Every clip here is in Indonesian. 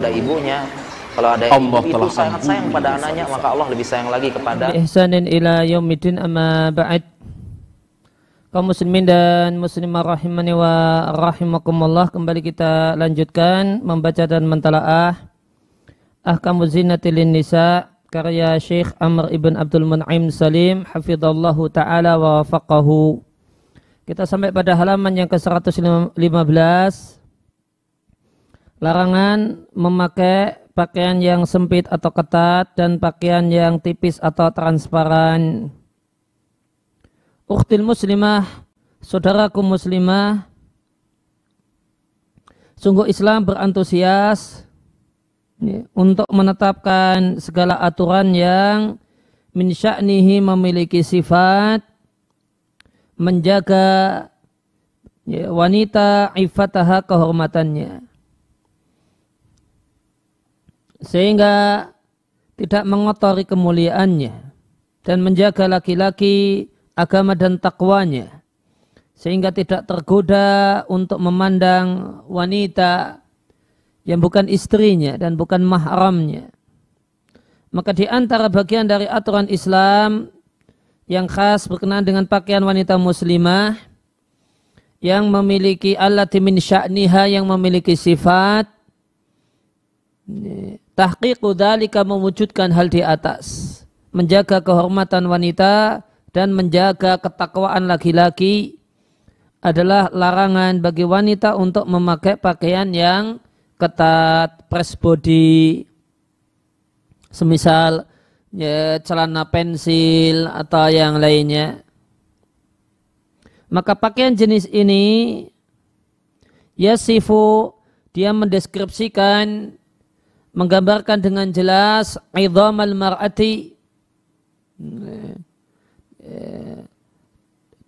ada ibunya kalau ada Allah ibu itu sangat sayang pada anaknya maka Allah lebih sayang lagi kepada ihsanin ila yaumiddin amma ba'd kaum muslimin dan muslimah rahimani wa rahimakumullah kembali kita lanjutkan membaca dan mentalaah Ahkamu lin nisa karya Syekh Amr ibn Abdul Mun'im Salim hafizallahu taala wa faqahu kita sampai pada halaman yang ke-115 Larangan memakai pakaian yang sempit atau ketat dan pakaian yang tipis atau transparan. Ukhtil muslimah, saudaraku muslimah, sungguh Islam berantusias ya, untuk menetapkan segala aturan yang min memiliki sifat menjaga ya, wanita ifataha kehormatannya sehingga tidak mengotori kemuliaannya dan menjaga laki-laki agama dan takwanya sehingga tidak tergoda untuk memandang wanita yang bukan istrinya dan bukan mahramnya maka di antara bagian dari aturan Islam yang khas berkenaan dengan pakaian wanita muslimah yang memiliki alat min sya'niha yang memiliki sifat tahqiqu dzalika mewujudkan hal di atas menjaga kehormatan wanita dan menjaga ketakwaan laki-laki adalah larangan bagi wanita untuk memakai pakaian yang ketat press body semisal ya, celana pensil atau yang lainnya maka pakaian jenis ini yasifu dia mendeskripsikan menggambarkan dengan jelas idhamal mar'ati eh,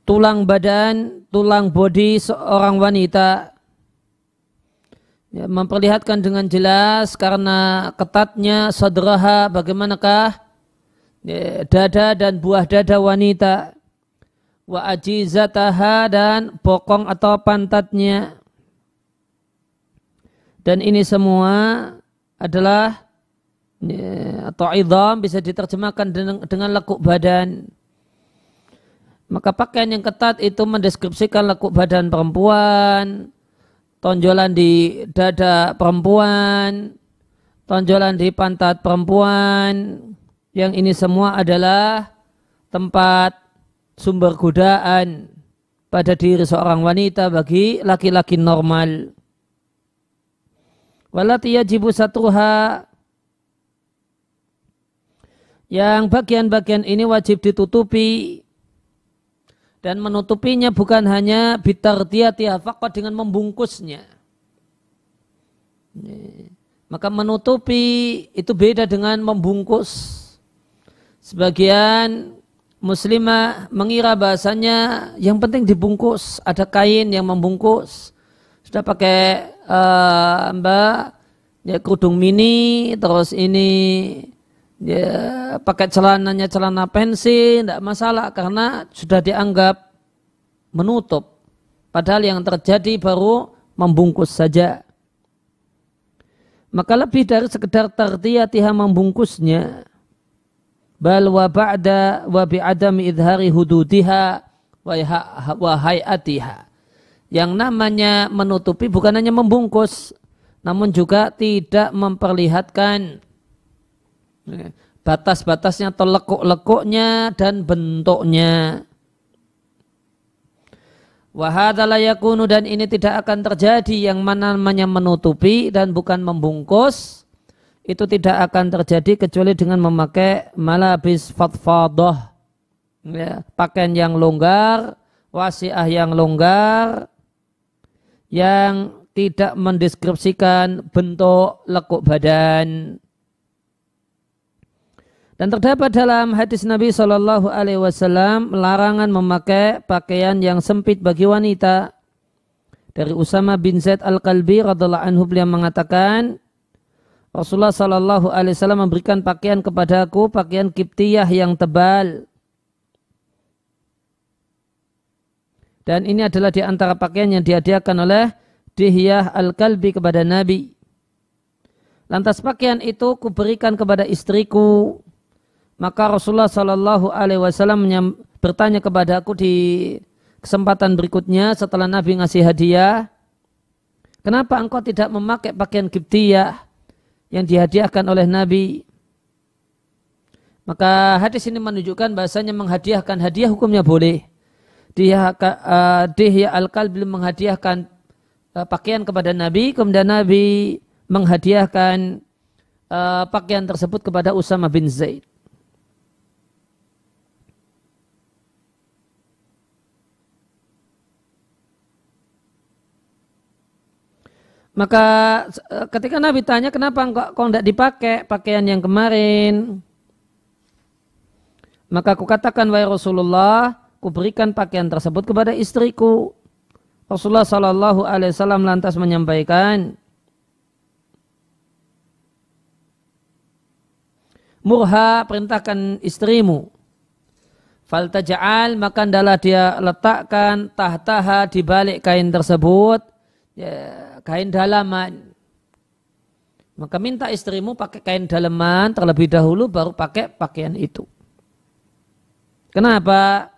tulang badan, tulang bodi seorang wanita ya, memperlihatkan dengan jelas karena ketatnya sadraha bagaimanakah ya, dada dan buah dada wanita wa ajizataha dan bokong atau pantatnya dan ini semua adalah ya, atau idham bisa diterjemahkan dengan, dengan lekuk badan. Maka pakaian yang ketat itu mendeskripsikan lekuk badan perempuan, tonjolan di dada perempuan, tonjolan di pantat perempuan, yang ini semua adalah tempat sumber godaan pada diri seorang wanita bagi laki-laki normal. Walati yajibu satruha yang bagian-bagian ini wajib ditutupi dan menutupinya bukan hanya bitar dia fakat dengan membungkusnya. Maka menutupi itu beda dengan membungkus. Sebagian muslimah mengira bahasanya yang penting dibungkus, ada kain yang membungkus. Sudah pakai uh, Mbak ya kerudung mini terus ini ya pakai celananya celana pensi tidak masalah karena sudah dianggap menutup padahal yang terjadi baru membungkus saja maka lebih dari sekedar tertiatiha membungkusnya bal wa ba'da wa bi'adami idhari hududiha wa hayatiha yang namanya menutupi bukan hanya membungkus namun juga tidak memperlihatkan batas-batasnya atau lekuk-lekuknya dan bentuknya. Wahadala yakunu dan ini tidak akan terjadi yang mana namanya menutupi dan bukan membungkus itu tidak akan terjadi kecuali dengan memakai malabis fatfadoh ya, pakaian yang longgar wasiah yang longgar yang tidak mendeskripsikan bentuk lekuk badan. Dan terdapat dalam hadis Nabi Shallallahu Alaihi Wasallam larangan memakai pakaian yang sempit bagi wanita. Dari Usama bin Zaid al Kalbi radhiallahu anhu beliau mengatakan Rasulullah Shallallahu Alaihi Wasallam memberikan pakaian kepadaku pakaian kiptiyah yang tebal Dan ini adalah di antara pakaian yang dihadiahkan oleh Dihyah Al-Kalbi kepada Nabi. Lantas pakaian itu kuberikan kepada istriku. Maka Rasulullah Shallallahu Alaihi Wasallam bertanya kepada aku di kesempatan berikutnya setelah Nabi ngasih hadiah, kenapa engkau tidak memakai pakaian Gibtiyah yang dihadiahkan oleh Nabi? Maka hadis ini menunjukkan bahasanya menghadiahkan hadiah hukumnya boleh dia uh, eh, Dihya al belum menghadiahkan uh, pakaian kepada Nabi, kemudian Nabi menghadiahkan uh, pakaian tersebut kepada Usama bin Zaid. Maka ketika Nabi tanya kenapa kok kau tidak dipakai pakaian yang kemarin, maka aku katakan wahai Rasulullah, kuberikan pakaian tersebut kepada istriku. Rasulullah Shallallahu Alaihi Wasallam lantas menyampaikan, murha perintahkan istrimu. Falta jaal maka dalam dia letakkan tahtaha di balik kain tersebut, ya, kain dalaman. Maka minta istrimu pakai kain dalaman terlebih dahulu baru pakai pakaian itu. Kenapa?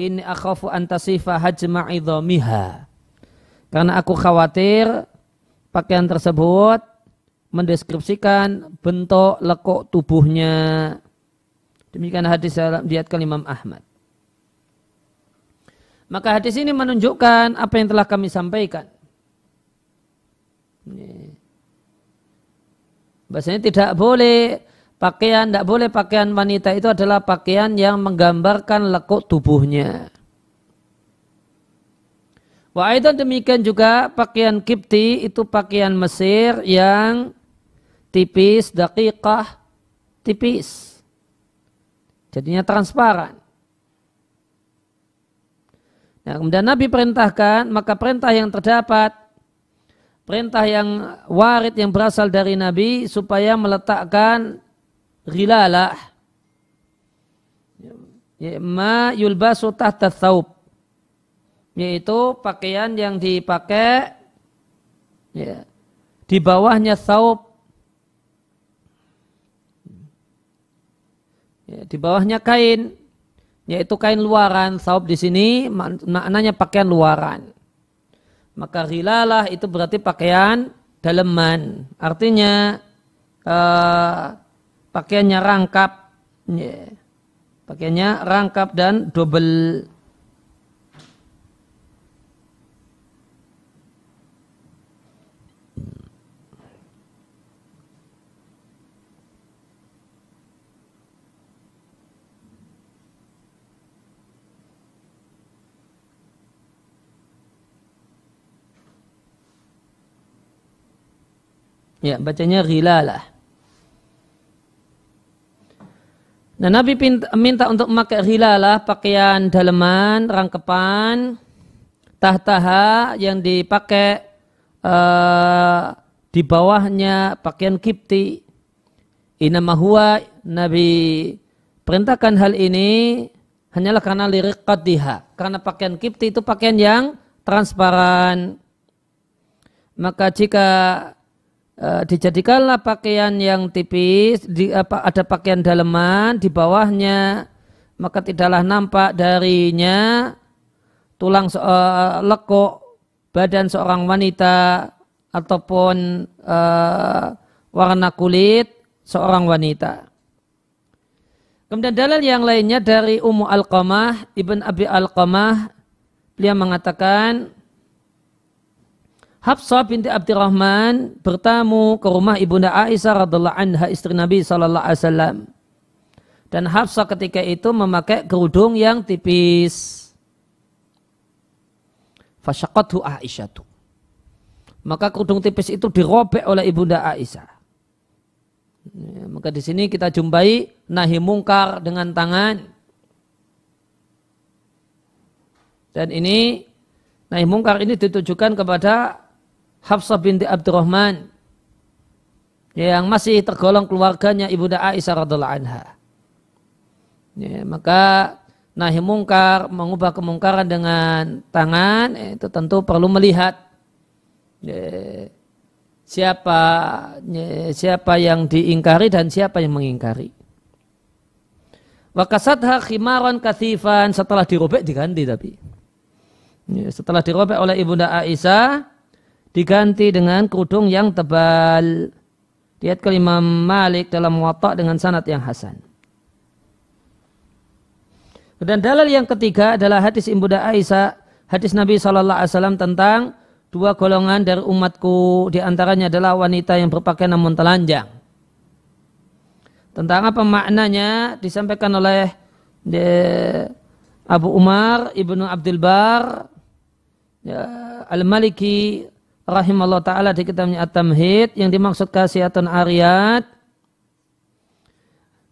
ini akhafu antasifa hajma idhamiha. Karena aku khawatir pakaian tersebut mendeskripsikan bentuk lekuk tubuhnya. Demikian hadis dalam diat Imam Ahmad. Maka hadis ini menunjukkan apa yang telah kami sampaikan. Bahasanya tidak boleh Pakaian, tidak boleh pakaian wanita itu adalah pakaian yang menggambarkan lekuk tubuhnya. Wa aidan demikian juga pakaian kipti itu pakaian Mesir yang tipis, daqiqah, tipis. Jadinya transparan. Nah, kemudian Nabi perintahkan, maka perintah yang terdapat, perintah yang warid yang berasal dari Nabi supaya meletakkan ghilalah ya, ma yulbasu tahta thawb, yaitu pakaian yang dipakai ya, di bawahnya thawb, ya, di bawahnya kain yaitu kain luaran thawb di sini maknanya pakaian luaran maka rilalah itu berarti pakaian daleman artinya eh, pakaiannya rangkap ya, pakaiannya rangkap dan double Ya, bacanya gila lah Nah Nabi minta untuk memakai hilalah pakaian daleman, rangkepan, tahtaha yang dipakai uh, di bawahnya pakaian kipti. Inamahua Nabi perintahkan hal ini hanyalah karena lirik diha. Karena pakaian kipti itu pakaian yang transparan. Maka jika Eh, dijadikanlah pakaian yang tipis, di, apa, ada pakaian daleman di bawahnya, maka tidaklah nampak darinya tulang uh, lekuk badan seorang wanita ataupun uh, warna kulit seorang wanita. Kemudian dalil yang lainnya dari Ummu Al-Qamah, Ibn Abi Al-Qamah, beliau mengatakan, Habsah binti Abdurrahman bertamu ke rumah ibunda Aisyah radhiallahu anha istri Nabi sallallahu alaihi wasallam. Dan Habsah ketika itu memakai kerudung yang tipis. Fasyaqathu Aisyah Maka kerudung tipis itu dirobek oleh ibunda Aisyah. Ya, maka di sini kita jumpai nahi mungkar dengan tangan. Dan ini nahi mungkar ini ditujukan kepada Hafsah binti Abdurrahman yang masih tergolong keluarganya Ibunda Aisyah radhiallahu anha. Ya, maka nahi mungkar, mengubah kemungkaran dengan tangan ya, itu tentu perlu melihat ya, siapa ya, siapa yang diingkari dan siapa yang mengingkari. Wakasadha khimaron kathifan setelah dirobek diganti tapi. Ya, setelah dirobek oleh Ibunda Aisyah diganti dengan kerudung yang tebal. Lihat kelima Malik dalam watak dengan sanat yang hasan. Dan dalil yang ketiga adalah hadis Ibunda Aisyah, hadis Nabi Shallallahu Alaihi Wasallam tentang dua golongan dari umatku diantaranya adalah wanita yang berpakaian namun telanjang. Tentang apa maknanya disampaikan oleh eh, Abu Umar Ibnu Abdul Bar ya, Al-Maliki rahimallahu ta'ala di kitabnya At-Tamhid yang dimaksud kasihatun ariyat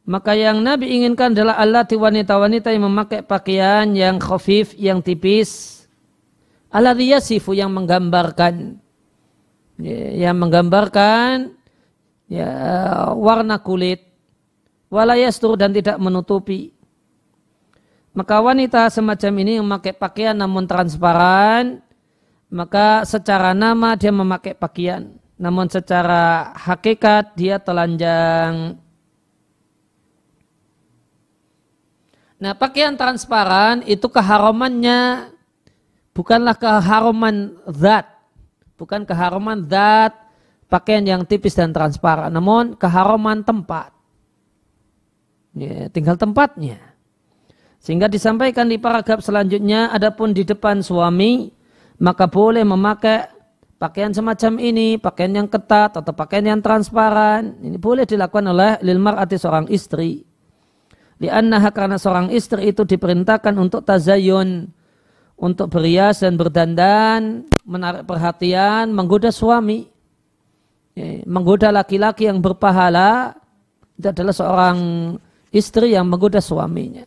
maka yang Nabi inginkan adalah alati wanita-wanita yang memakai pakaian yang khafif, yang tipis. Alati yasifu yang menggambarkan. Ya, yang menggambarkan ya, warna kulit. Walayastur dan tidak menutupi. Maka wanita semacam ini yang memakai pakaian namun transparan maka secara nama dia memakai pakaian, namun secara hakikat dia telanjang. Nah, pakaian transparan itu keharumannya bukanlah keharuman zat, bukan keharuman zat pakaian yang tipis dan transparan, namun keharuman tempat. Ya, tinggal tempatnya. Sehingga disampaikan di paragraf selanjutnya, adapun di depan suami, maka boleh memakai pakaian semacam ini, pakaian yang ketat atau pakaian yang transparan, ini boleh dilakukan oleh lil mar'ati seorang istri. Li'annaha karena seorang istri itu diperintahkan untuk tazayun, untuk berhias dan berdandan, menarik perhatian, menggoda suami. Ya, menggoda laki-laki yang berpahala, itu adalah seorang istri yang menggoda suaminya.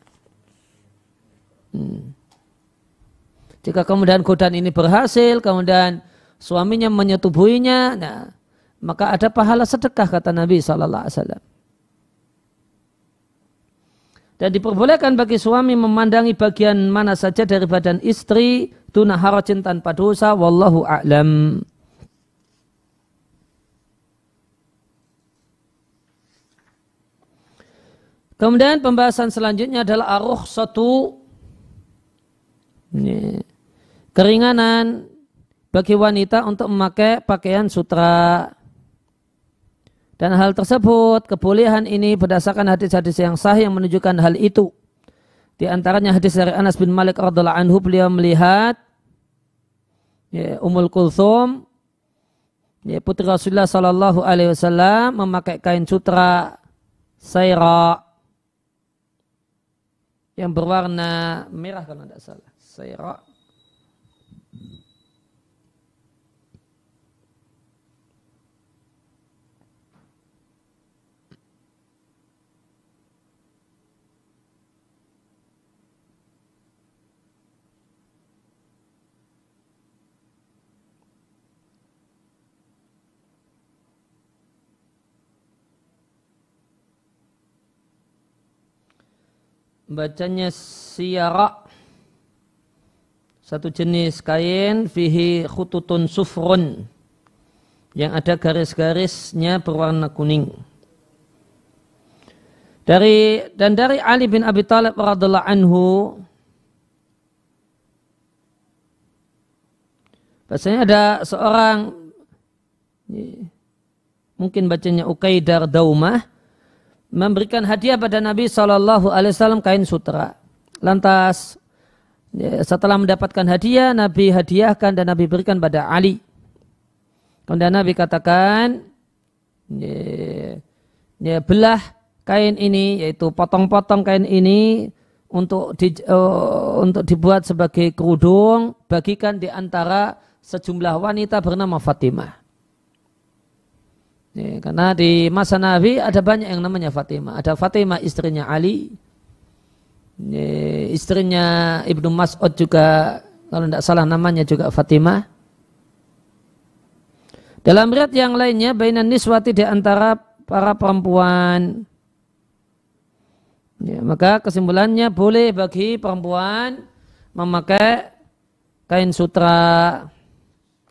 Hmm. Jika kemudian godaan ini berhasil, kemudian suaminya menyetubuhinya, nah, maka ada pahala sedekah kata Nabi Sallallahu Alaihi Wasallam. Dan diperbolehkan bagi suami memandangi bagian mana saja dari badan istri tuna harajin tanpa dosa wallahu a'lam. Kemudian pembahasan selanjutnya adalah aruh satu. Ini Keringanan bagi wanita untuk memakai pakaian sutra. Dan hal tersebut, kebolehan ini berdasarkan hadis-hadis yang sah yang menunjukkan hal itu. Di antaranya hadis dari Anas bin Malik radhiallahu anhu beliau melihat ya, Umul Kulthum ya, putri Rasulullah sallallahu alaihi wasallam memakai kain sutra sayra yang berwarna merah kalau tidak salah. Sayra bacanya siara satu jenis kain fihi khututun sufrun yang ada garis-garisnya berwarna kuning. Dari dan dari Ali bin Abi Thalib radhiallahu anhu Bahasanya ada seorang mungkin bacanya Ukaidar Daumah memberikan hadiah pada Nabi Shallallahu Alaihi Wasallam kain sutra. Lantas ya, setelah mendapatkan hadiah, Nabi hadiahkan dan Nabi berikan pada Ali. Kemudian Nabi katakan, ya, ya belah kain ini, yaitu potong-potong kain ini untuk di, uh, untuk dibuat sebagai kerudung, bagikan di antara sejumlah wanita bernama Fatimah. Ya, karena di masa Nabi ada banyak yang namanya Fatimah. Ada Fatimah istrinya Ali, ya, istrinya Ibnu Mas'ud juga kalau tidak salah namanya juga Fatimah. Dalam riat yang lainnya, bainan niswati di antara para perempuan. Ya, maka kesimpulannya boleh bagi perempuan memakai kain sutra.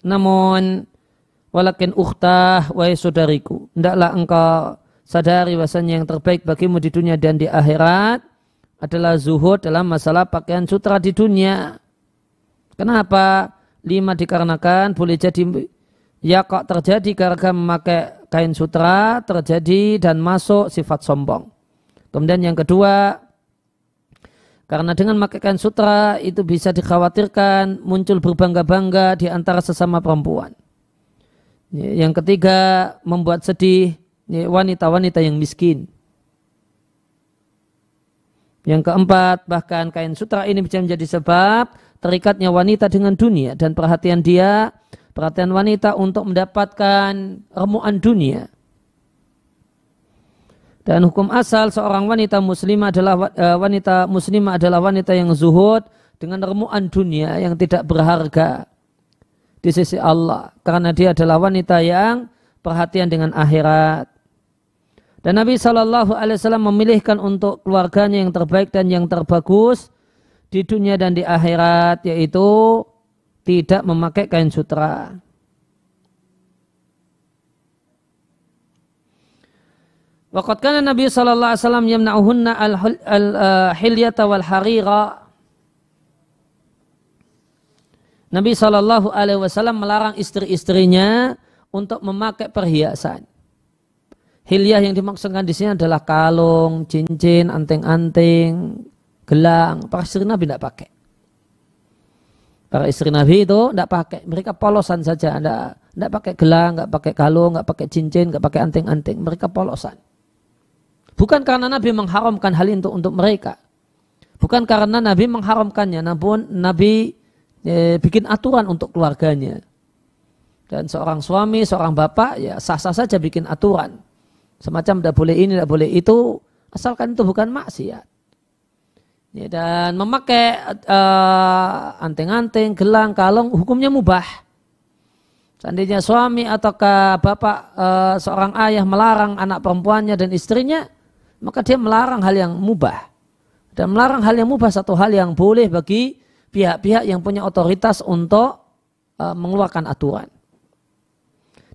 Namun Walakin ukhtah wahai saudariku, ndaklah engkau sadari bahasanya yang terbaik bagimu di dunia dan di akhirat adalah zuhud dalam masalah pakaian sutra di dunia. Kenapa? Lima dikarenakan boleh jadi ya kok terjadi karena memakai kain sutra terjadi dan masuk sifat sombong. Kemudian yang kedua, karena dengan memakai kain sutra itu bisa dikhawatirkan muncul berbangga-bangga di antara sesama perempuan. Ya, yang ketiga membuat sedih ya, wanita-wanita yang miskin. Yang keempat bahkan kain sutra ini bisa menjadi sebab terikatnya wanita dengan dunia dan perhatian dia, perhatian wanita untuk mendapatkan remuan dunia. Dan hukum asal seorang wanita muslimah adalah eh, wanita muslimah adalah wanita yang zuhud dengan remuan dunia yang tidak berharga di sisi Allah karena dia adalah wanita yang perhatian dengan akhirat. Dan Nabi Shallallahu Alaihi Wasallam memilihkan untuk keluarganya yang terbaik dan yang terbagus di dunia dan di akhirat yaitu tidak memakai kain sutra. Waktu kan Nabi Shallallahu alaihi wasallam yamna'uhunna al-hilyata eh, wal harira Nabi Shallallahu Alaihi Wasallam melarang istri-istrinya untuk memakai perhiasan. Hilyah yang dimaksudkan di sini adalah kalung, cincin, anting-anting, gelang. Para istri Nabi tidak pakai. Para istri Nabi itu tidak pakai. Mereka polosan saja. Tidak, tidak pakai gelang, tidak pakai kalung, tidak pakai cincin, tidak pakai anting-anting. Mereka polosan. Bukan karena Nabi mengharamkan hal itu untuk mereka. Bukan karena Nabi mengharamkannya, namun Nabi ya, bikin aturan untuk keluarganya. Dan seorang suami, seorang bapak, ya sah-sah saja bikin aturan. Semacam tidak boleh ini, tidak boleh itu, asalkan itu bukan maksiat. Ya, dan memakai uh, anting-anting, gelang, kalung, hukumnya mubah. Seandainya suami ataukah bapak uh, seorang ayah melarang anak perempuannya dan istrinya, maka dia melarang hal yang mubah. Dan melarang hal yang mubah satu hal yang boleh bagi pihak-pihak yang punya otoritas untuk uh, mengeluarkan aturan.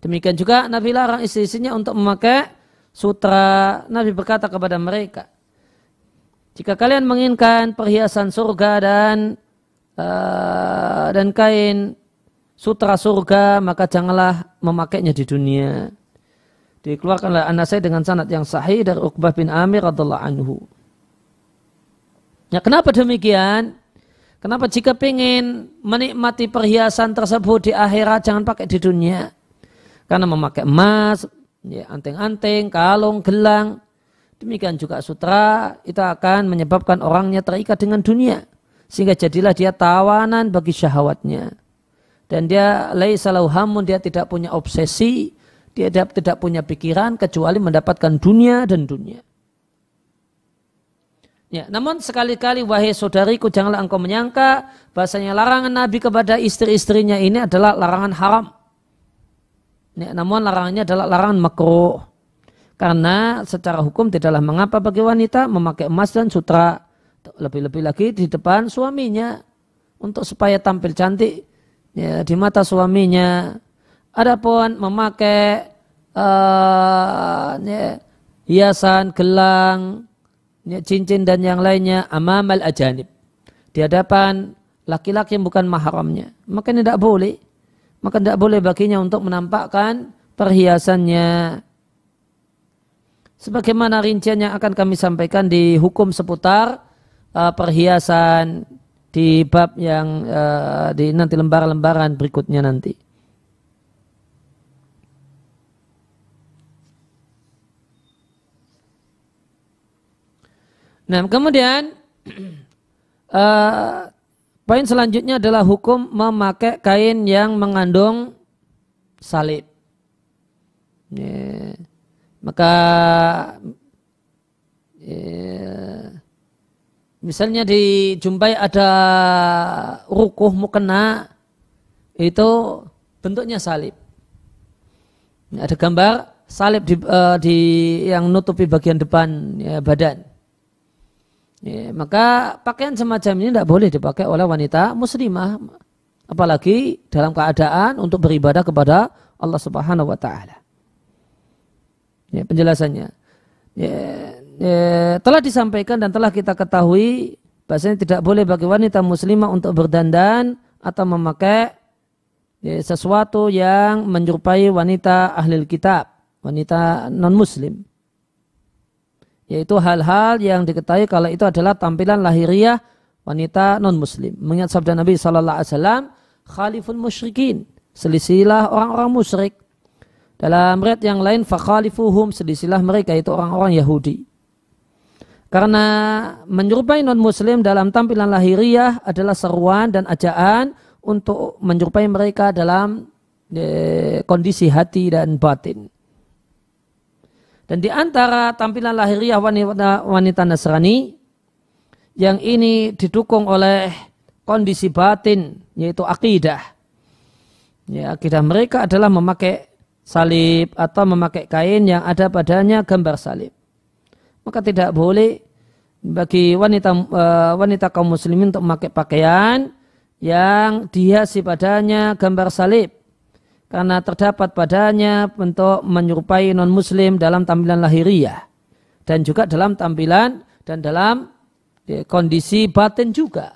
Demikian juga Nabi larang istri-istrinya untuk memakai sutra. Nabi berkata kepada mereka, jika kalian menginginkan perhiasan surga dan uh, dan kain sutra surga, maka janganlah memakainya di dunia. dikeluarkanlah anak saya dengan sanad yang sahih dari Uqbah bin Amir radhiallahu anhu. Ya, kenapa demikian? Kenapa jika pengen menikmati perhiasan tersebut di akhirat jangan pakai di dunia. Karena memakai emas, ya, anting-anting, kalung, gelang. Demikian juga sutra itu akan menyebabkan orangnya terikat dengan dunia. Sehingga jadilah dia tawanan bagi syahwatnya. Dan dia laisalau hamun, dia tidak punya obsesi, dia tidak punya pikiran kecuali mendapatkan dunia dan dunia. Ya, namun sekali-kali wahai saudariku janganlah engkau menyangka bahasanya larangan Nabi kepada istri-istrinya ini adalah larangan haram. Ya, namun larangannya adalah larangan makruh. Karena secara hukum tidaklah mengapa bagi wanita memakai emas dan sutra lebih-lebih lagi di depan suaminya untuk supaya tampil cantik ya, di mata suaminya. Adapun memakai uh, ya, hiasan, gelang, cincin dan yang lainnya amamal ajanib di hadapan laki-laki yang bukan mahramnya maka tidak boleh maka tidak boleh baginya untuk menampakkan perhiasannya sebagaimana rincian yang akan kami sampaikan di hukum seputar uh, perhiasan di bab yang uh, di nanti lembaran-lembaran berikutnya nanti Nah, kemudian uh, poin selanjutnya adalah hukum memakai kain yang mengandung salib. Yeah. Maka yeah. misalnya dijumpai ada rukuh mukena itu bentuknya salib. Ada gambar salib di, uh, di yang nutupi bagian depan ya, badan. Ya, maka pakaian semacam ini tidak boleh dipakai oleh wanita muslimah. Apalagi dalam keadaan untuk beribadah kepada Allah Subhanahu wa Ta'ala. Ya, penjelasannya. Ya, ya, telah disampaikan dan telah kita ketahui bahasanya tidak boleh bagi wanita muslimah untuk berdandan atau memakai ya, sesuatu yang menyerupai wanita ahli kitab, wanita non muslim yaitu hal-hal yang diketahui kalau itu adalah tampilan lahiriah wanita non muslim. Mengingat sabda Nabi saw alaihi khalifun musyrikin, selisilah orang-orang musyrik. Dalam red yang lain fakhalifuhum selisilah mereka itu orang-orang Yahudi. Karena menyerupai non muslim dalam tampilan lahiriah adalah seruan dan ajaan untuk menyerupai mereka dalam eh, kondisi hati dan batin. Dan di antara tampilan lahiriah wanita, wanita Nasrani yang ini didukung oleh kondisi batin yaitu akidah. Ya, akidah mereka adalah memakai salib atau memakai kain yang ada padanya gambar salib. Maka tidak boleh bagi wanita eh, wanita kaum muslimin untuk memakai pakaian yang dihiasi padanya gambar salib karena terdapat padanya bentuk menyerupai non-muslim dalam tampilan lahiriah dan juga dalam tampilan dan dalam ya, kondisi batin juga.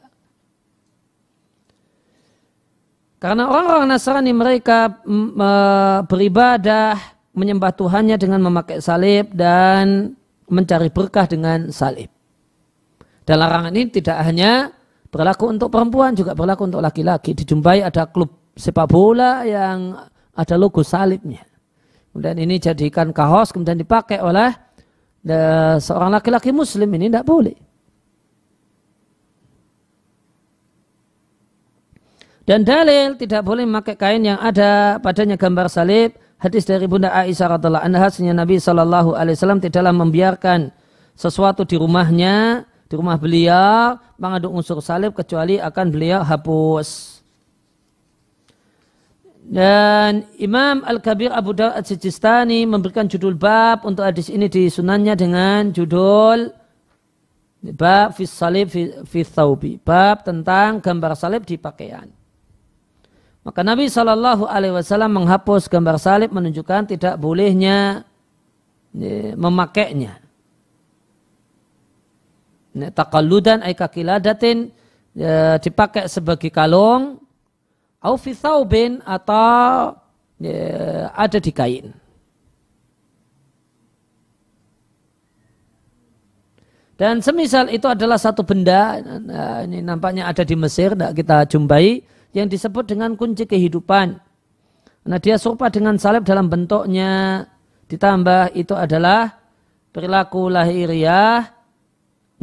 Karena orang-orang Nasrani mereka mm, beribadah menyembah Tuhannya dengan memakai salib dan mencari berkah dengan salib. Dan larangan ini tidak hanya berlaku untuk perempuan juga berlaku untuk laki-laki. Dijumpai ada klub sepak bola yang ada logo salibnya. Kemudian ini jadikan kaos kemudian dipakai oleh eh, seorang laki-laki muslim ini tidak boleh. Dan dalil tidak boleh memakai kain yang ada padanya gambar salib. Hadis dari Bunda Aisyah radhiallahu anha senyum Nabi Shallallahu alaihi wasallam tidaklah membiarkan sesuatu di rumahnya, di rumah beliau mengandung unsur salib kecuali akan beliau hapus. Dan Imam Al-Kabir Abu Dawud Al-Sijistani memberikan judul bab untuk hadis ini di sunannya dengan judul Bab fi salib fi thawbi. Bab tentang gambar salib di pakaian. Maka Nabi Shallallahu Alaihi Wasallam menghapus gambar salib menunjukkan tidak bolehnya ya, memakainya. Takaludan aikakiladatin ya, dipakai sebagai kalung Au fi atau ya, ada di kain. Dan semisal itu adalah satu benda, eh, ini nampaknya ada di Mesir, tidak kita jumpai, yang disebut dengan kunci kehidupan. Nah dia serupa dengan salib dalam bentuknya, ditambah itu adalah perilaku lahiriah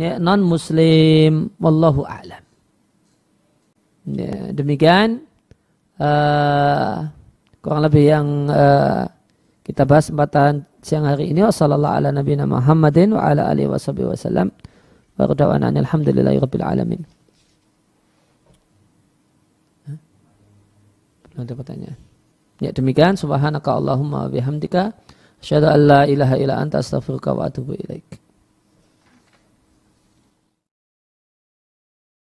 ya, non muslim wallahu alam ya, demikian uh, kurang lebih yang uh, kita bahas kesempatan siang hari ini wasallallahu ala wabarakatuh Muhammadin wa ala alihi washabihi wasallam wa ada pertanyaan ya demikian subhanaka allahumma bihamdika asyhadu an la ilaha illa anta astaghfiruka wa atubu ilaika